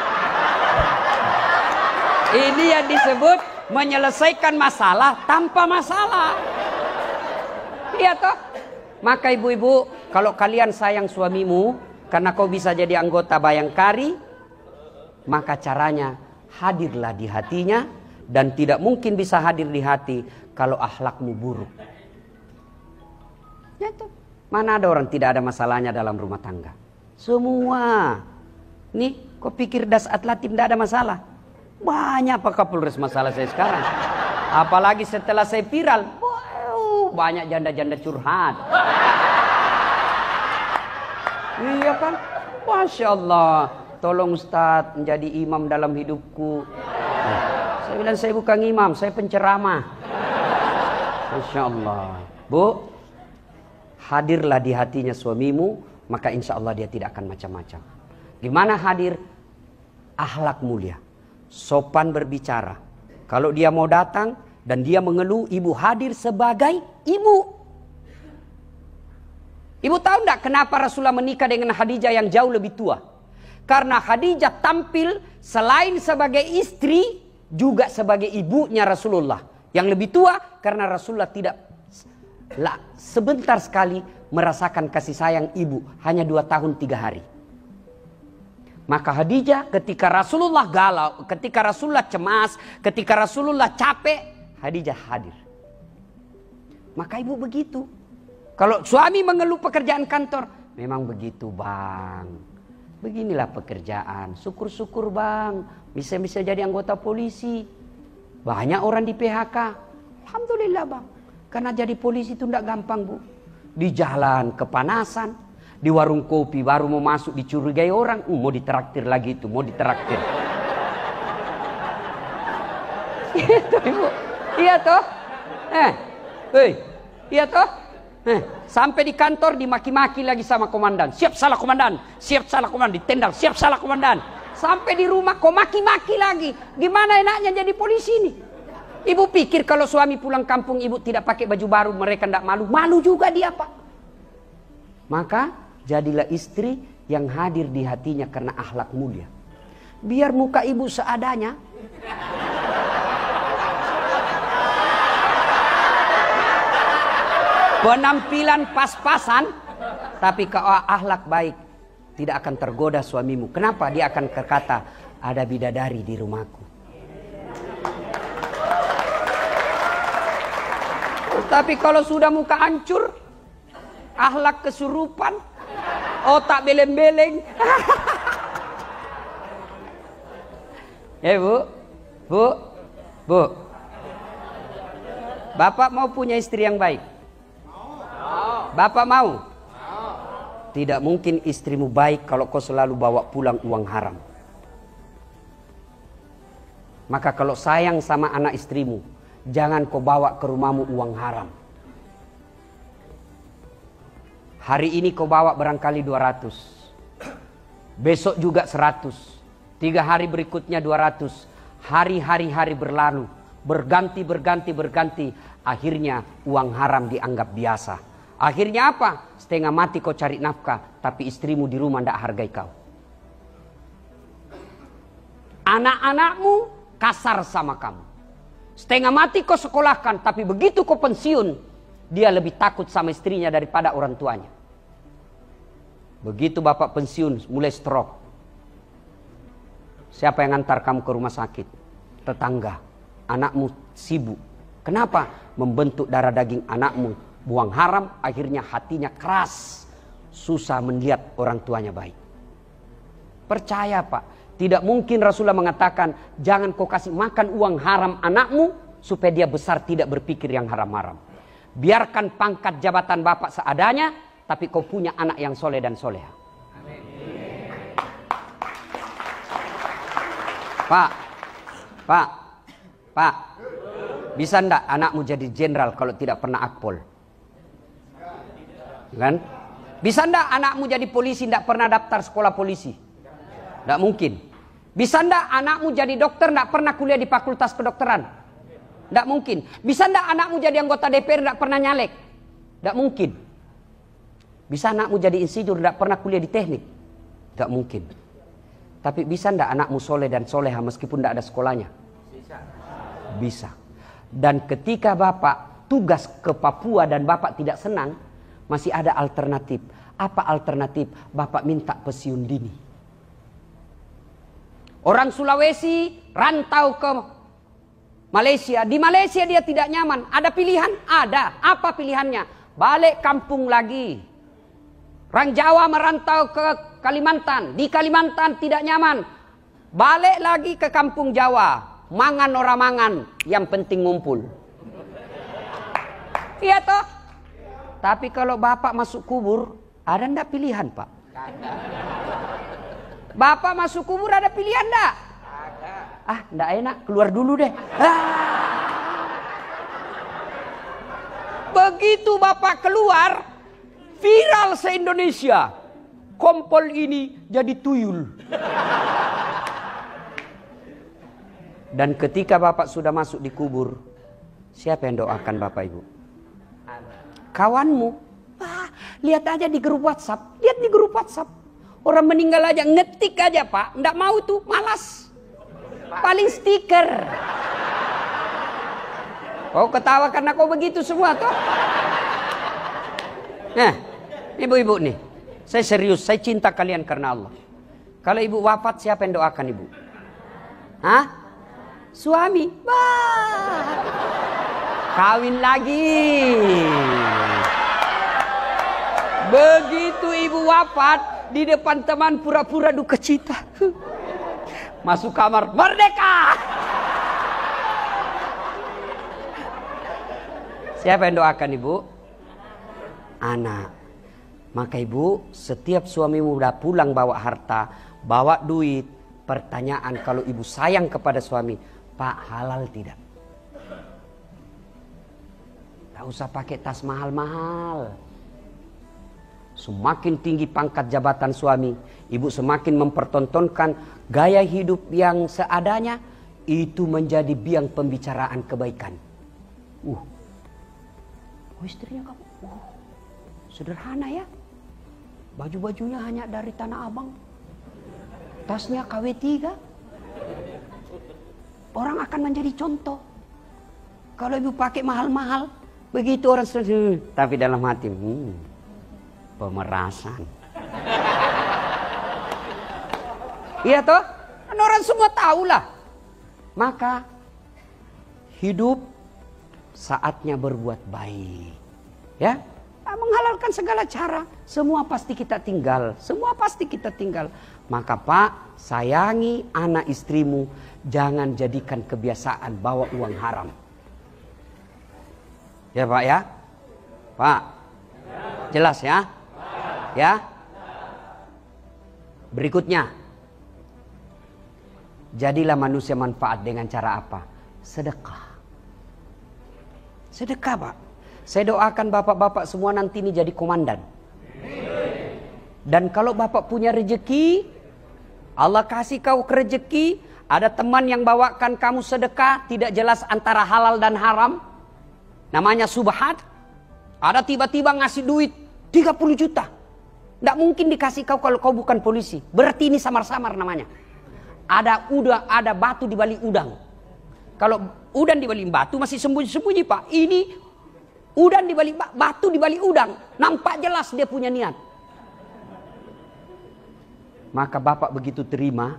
ini yang disebut menyelesaikan masalah tanpa masalah. Iya toh? Maka ibu-ibu, kalau kalian sayang suamimu, karena kau bisa jadi anggota bayangkari, maka caranya hadirlah di hatinya dan tidak mungkin bisa hadir di hati kalau akhlakmu buruk. Ya itu. Mana ada orang tidak ada masalahnya dalam rumah tangga? Semua. Nih, kok pikir das atlatim tidak ada masalah? Banyak Pak Kapolres masalah saya sekarang. Apalagi setelah saya viral, banyak janda-janda curhat. iya kan? Masya Allah tolong Ustaz menjadi imam dalam hidupku. saya bilang saya bukan imam, saya penceramah. Masya Allah. Bu, hadirlah di hatinya suamimu, maka insya Allah dia tidak akan macam-macam. Gimana hadir? Ahlak mulia, sopan berbicara. Kalau dia mau datang dan dia mengeluh, ibu hadir sebagai ibu. Ibu tahu tidak kenapa Rasulullah menikah dengan Khadijah yang jauh lebih tua? Karena Khadijah tampil selain sebagai istri juga sebagai ibunya Rasulullah. Yang lebih tua karena Rasulullah tidak lah, sebentar sekali merasakan kasih sayang ibu. Hanya dua tahun tiga hari. Maka Khadijah ketika Rasulullah galau, ketika Rasulullah cemas, ketika Rasulullah capek, Khadijah hadir. Maka ibu begitu. Kalau suami mengeluh pekerjaan kantor, memang begitu bang. Beginilah pekerjaan. Syukur-syukur bang. Bisa-bisa jadi anggota polisi. Banyak orang di PHK. Alhamdulillah bang. Karena jadi polisi itu tidak gampang bu. Di jalan kepanasan. Di warung kopi baru mau masuk dicurigai orang. Uh, mau diteraktir lagi itu. Mau diteraktir. Iya toh ibu. Iya toh. Eh. Hei. Iya toh. Eh. Sampai di kantor dimaki-maki lagi sama komandan. Siap salah komandan, siap salah komandan, ditendang, siap salah komandan. Sampai di rumah kok maki-maki lagi. Gimana enaknya jadi polisi ini? Ibu pikir kalau suami pulang kampung ibu tidak pakai baju baru mereka tidak malu. Malu juga dia pak. Maka jadilah istri yang hadir di hatinya karena ahlak mulia. Biar muka ibu seadanya. penampilan pas-pasan, tapi ke ahlak baik tidak akan tergoda suamimu. Kenapa? Dia akan berkata, ada bidadari di rumahku. Tapi kalau sudah muka hancur, ahlak kesurupan, otak beleng-beleng. ya bu, bu, bu. Bapak mau punya istri yang baik. Bapak mau? Tidak mungkin istrimu baik kalau kau selalu bawa pulang uang haram. Maka kalau sayang sama anak istrimu, jangan kau bawa ke rumahmu uang haram. Hari ini kau bawa barangkali 200. Besok juga 100. Tiga hari berikutnya 200. Hari-hari hari berlalu. Berganti, berganti, berganti. Akhirnya uang haram dianggap biasa. Akhirnya apa? Setengah mati kau cari nafkah, tapi istrimu di rumah tidak hargai kau. Anak-anakmu kasar sama kamu. Setengah mati kau sekolahkan, tapi begitu kau pensiun, dia lebih takut sama istrinya daripada orang tuanya. Begitu bapak pensiun mulai strok. Siapa yang antar kamu ke rumah sakit? Tetangga. Anakmu sibuk. Kenapa? Membentuk darah daging anakmu buang haram, akhirnya hatinya keras, susah melihat orang tuanya baik. Percaya pak, tidak mungkin Rasulullah mengatakan jangan kau kasih makan uang haram anakmu supaya dia besar tidak berpikir yang haram-haram. Biarkan pangkat jabatan bapak seadanya, tapi kau punya anak yang soleh dan soleha. Pak, pak, pak, bisa ndak anakmu jadi jenderal kalau tidak pernah akpol? Kan? Bisa ndak anakmu jadi polisi ndak pernah daftar sekolah polisi? Ndak mungkin. Bisa ndak anakmu jadi dokter ndak pernah kuliah di fakultas kedokteran? Ndak mungkin. Bisa ndak anakmu jadi anggota DPR ndak pernah nyalek? Ndak mungkin. Bisa anakmu jadi insinyur ndak pernah kuliah di teknik? Ndak mungkin. Tapi bisa ndak anakmu soleh dan soleha meskipun ndak ada sekolahnya? Bisa. Bisa. Dan ketika Bapak tugas ke Papua dan Bapak tidak senang, masih ada alternatif. Apa alternatif? Bapak minta pensiun dini. Orang Sulawesi rantau ke Malaysia. Di Malaysia dia tidak nyaman. Ada pilihan? Ada. Apa pilihannya? Balik kampung lagi. Orang Jawa merantau ke Kalimantan. Di Kalimantan tidak nyaman. Balik lagi ke kampung Jawa. Mangan orang mangan. Yang penting ngumpul. Iya toh? Tapi kalau bapak masuk kubur, ada ndak pilihan pak? Bapak masuk kubur ada pilihan ndak? Ada. Ah, ndak enak, keluar dulu deh. Ah. Begitu bapak keluar, viral se-Indonesia. Kompol ini jadi tuyul. Dan ketika bapak sudah masuk di kubur, siapa yang doakan bapak ibu? kawanmu. Ah, lihat aja di grup WhatsApp, lihat di grup WhatsApp. Orang meninggal aja, ngetik aja pak, ndak mau tuh, malas. Paling stiker. Kau oh, ketawa karena kau begitu semua toh. Nah, ibu-ibu nih, saya serius, saya cinta kalian karena Allah. Kalau ibu wafat siapa yang doakan ibu? Hah? Suami. Wah! Kawin lagi. Begitu ibu wafat di depan teman pura-pura duka cita. Masuk kamar, merdeka. Siapa yang doakan ibu? Anak. Maka ibu, setiap suamimu udah pulang bawa harta, bawa duit, pertanyaan kalau ibu sayang kepada suami, Pak halal tidak? Tidak usah pakai tas mahal-mahal. Semakin tinggi pangkat jabatan suami, ibu semakin mempertontonkan gaya hidup yang seadanya, itu menjadi biang pembicaraan kebaikan. Uh, oh istrinya kamu, uh, sederhana ya. Baju-bajunya hanya dari Tanah Abang. Tasnya KW3. Orang akan menjadi contoh. Kalau ibu pakai mahal-mahal, Begitu orang sudah, tapi dalam hati, hmm, pemerasan. Iya toh? Dan orang semua tahulah. Maka hidup saatnya berbuat baik. Ya, ah, menghalalkan segala cara. Semua pasti kita tinggal, semua pasti kita tinggal. Maka Pak, sayangi anak istrimu, jangan jadikan kebiasaan bawa uang haram. Ya Pak ya? Pak. Jelas ya? Ya? Berikutnya. Jadilah manusia manfaat dengan cara apa? Sedekah. Sedekah Pak. Saya doakan bapak-bapak semua nanti ini jadi komandan. Dan kalau bapak punya rejeki, Allah kasih kau rejeki, ada teman yang bawakan kamu sedekah, tidak jelas antara halal dan haram, Namanya subhat. Ada tiba-tiba ngasih duit 30 juta. Tidak mungkin dikasih kau kalau kau bukan polisi. Berarti ini samar-samar namanya. Ada udang, ada batu di balik udang. Kalau udang di balik batu masih sembunyi-sembunyi pak. Ini udang di balik batu di balik udang. Nampak jelas dia punya niat. Maka bapak begitu terima.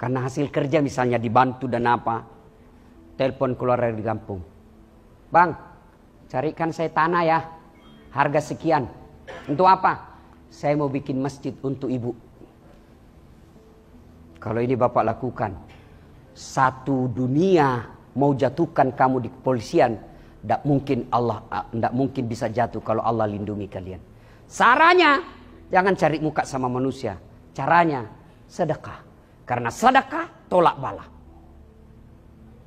Karena hasil kerja misalnya dibantu dan apa. Telepon keluar dari kampung. Bang, carikan saya tanah ya. Harga sekian. Untuk apa? Saya mau bikin masjid untuk ibu. Kalau ini bapak lakukan, satu dunia mau jatuhkan kamu di kepolisian, tidak mungkin Allah tidak mungkin bisa jatuh kalau Allah lindungi kalian. Caranya jangan cari muka sama manusia. Caranya sedekah. Karena sedekah tolak bala.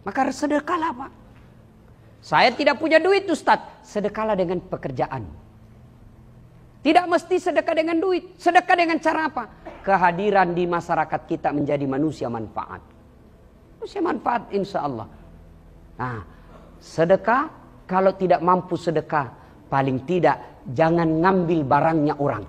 Maka sedekahlah Pak. Saya tidak punya duit Ustaz. Sedekahlah dengan pekerjaan. Tidak mesti sedekah dengan duit. Sedekah dengan cara apa? Kehadiran di masyarakat kita menjadi manusia manfaat. Manusia manfaat insya Allah. Nah, sedekah kalau tidak mampu sedekah. Paling tidak jangan ngambil barangnya orang.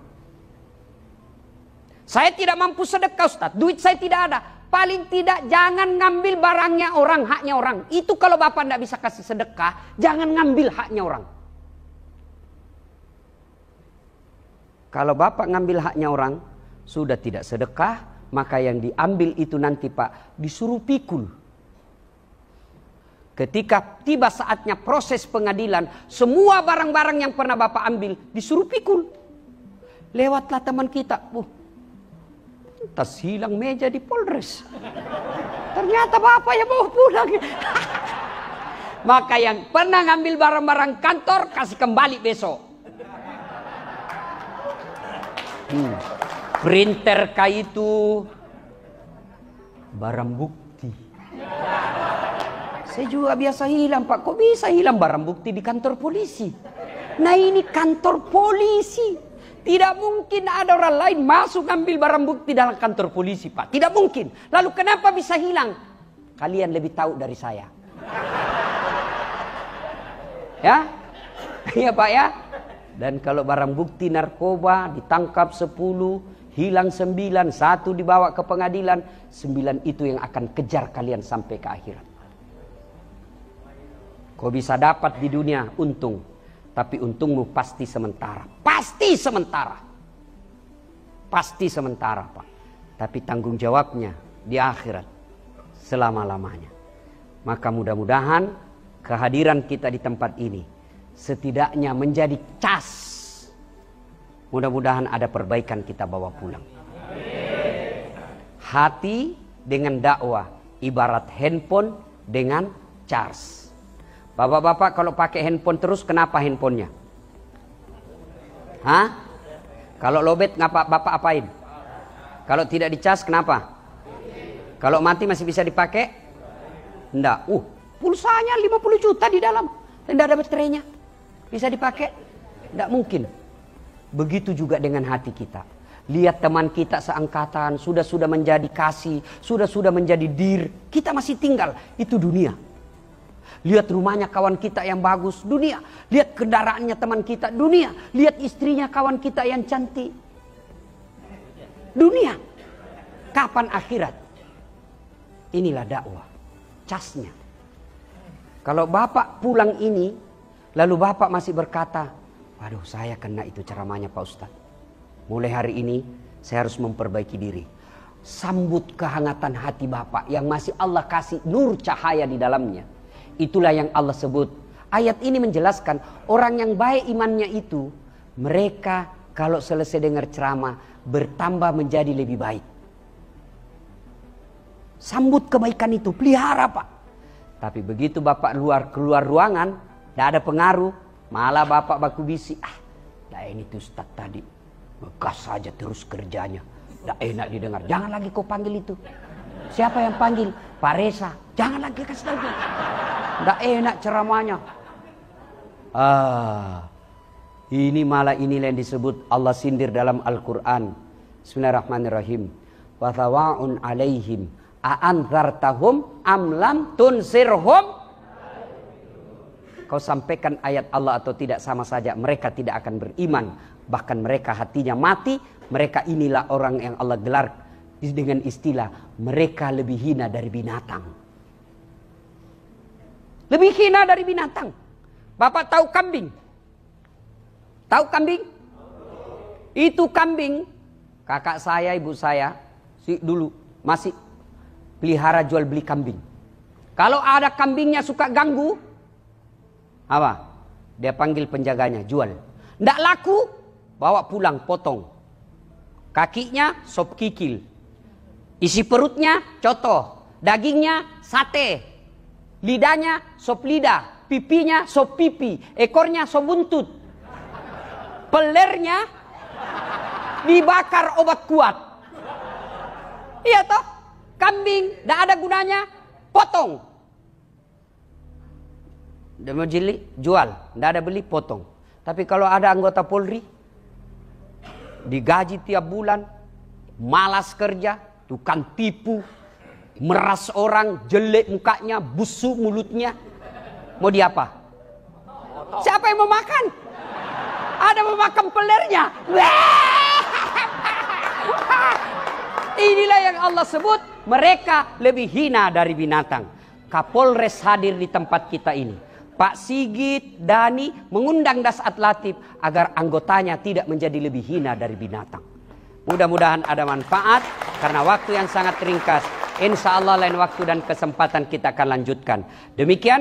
Saya tidak mampu sedekah Ustaz. Duit saya tidak ada. Paling tidak jangan ngambil barangnya orang, haknya orang. Itu kalau Bapak tidak bisa kasih sedekah, jangan ngambil haknya orang. Kalau Bapak ngambil haknya orang, sudah tidak sedekah, maka yang diambil itu nanti Pak disuruh pikul. Ketika tiba saatnya proses pengadilan, semua barang-barang yang pernah Bapak ambil disuruh pikul. Lewatlah teman kita, uh, tas hilang meja di Polres. Ternyata bapak yang mau pulang. Maka yang pernah ngambil barang-barang kantor kasih kembali besok. Hmm. Printer kah itu barang bukti. Saya juga biasa hilang pak. Kok bisa hilang barang bukti di kantor polisi? Nah ini kantor polisi. Tidak mungkin ada orang lain masuk ambil barang bukti dalam kantor polisi, Pak. Tidak mungkin. Lalu kenapa bisa hilang? Kalian lebih tahu dari saya. Ya? Iya, Pak ya. Dan kalau barang bukti narkoba ditangkap 10, hilang 9, satu dibawa ke pengadilan, 9 itu yang akan kejar kalian sampai ke akhirat. Kau bisa dapat di dunia untung, tapi untungmu pasti sementara. Pasti sementara. Pasti sementara, Pak. Tapi tanggung jawabnya di akhirat selama-lamanya. Maka mudah-mudahan kehadiran kita di tempat ini setidaknya menjadi cas. Mudah-mudahan ada perbaikan kita bawa pulang. Hati dengan dakwah ibarat handphone dengan charge. Bapak-bapak kalau pakai handphone terus kenapa handphonenya? Hah? Kalau lobet ngapa bapak apain? Kalau tidak dicas kenapa? Kalau mati masih bisa dipakai? Enggak. Uh, pulsanya 50 juta di dalam. Tidak ada baterainya. Bisa dipakai? Enggak mungkin. Begitu juga dengan hati kita. Lihat teman kita seangkatan, sudah-sudah menjadi kasih, sudah-sudah menjadi dir. Kita masih tinggal. Itu dunia. Lihat rumahnya kawan kita yang bagus, dunia. Lihat kendaraannya teman kita, dunia. Lihat istrinya kawan kita yang cantik. Dunia. Kapan akhirat? Inilah dakwah. Casnya. Kalau bapak pulang ini, lalu bapak masih berkata, Waduh saya kena itu ceramahnya Pak Ustadz. Mulai hari ini saya harus memperbaiki diri. Sambut kehangatan hati Bapak yang masih Allah kasih nur cahaya di dalamnya. Itulah yang Allah sebut. Ayat ini menjelaskan orang yang baik imannya itu mereka kalau selesai dengar ceramah bertambah menjadi lebih baik. Sambut kebaikan itu, pelihara Pak. Tapi begitu Bapak luar keluar ruangan, tidak ada pengaruh, malah Bapak baku bisi. Ah, dah ini tuh Ustaz tadi. Bekas saja terus kerjanya. Tidak enak didengar. Jangan lagi kau panggil itu. Siapa yang panggil? Pak Reza. Jangan lagi kasih lagi. Tidak enak ceramahnya. Ah, ini malah inilah yang disebut Allah sindir dalam Al-Quran. Bismillahirrahmanirrahim. Watawa'un alaihim. thartahum, amlam tunsirhum. Kau sampaikan ayat Allah atau tidak sama saja. Mereka tidak akan beriman. Bahkan mereka hatinya mati. Mereka inilah orang yang Allah gelar dengan istilah mereka lebih hina dari binatang. Lebih hina dari binatang. Bapak tahu kambing? Tahu kambing? Itu kambing. Kakak saya, ibu saya, si dulu masih pelihara jual beli kambing. Kalau ada kambingnya suka ganggu, apa? Dia panggil penjaganya, jual. Tidak laku, bawa pulang, potong. Kakinya sop kikil, Isi perutnya coto, dagingnya sate, lidahnya sop lidah, pipinya sop pipi, ekornya sop buntut, pelernya dibakar obat kuat. Iya toh, kambing tidak ada gunanya, potong. Dia mau jeli, jual, tidak ada beli, potong. Tapi kalau ada anggota Polri, digaji tiap bulan, malas kerja, tukang tipu, meras orang, jelek mukanya, busuk mulutnya. Mau diapa? Siapa yang mau makan? Ada memakan makan pelernya. Inilah yang Allah sebut mereka lebih hina dari binatang. Kapolres hadir di tempat kita ini. Pak Sigit, Dani mengundang Das Latif agar anggotanya tidak menjadi lebih hina dari binatang. Mudah-mudahan ada manfaat karena waktu yang sangat ringkas. Insya Allah lain waktu dan kesempatan kita akan lanjutkan. Demikian.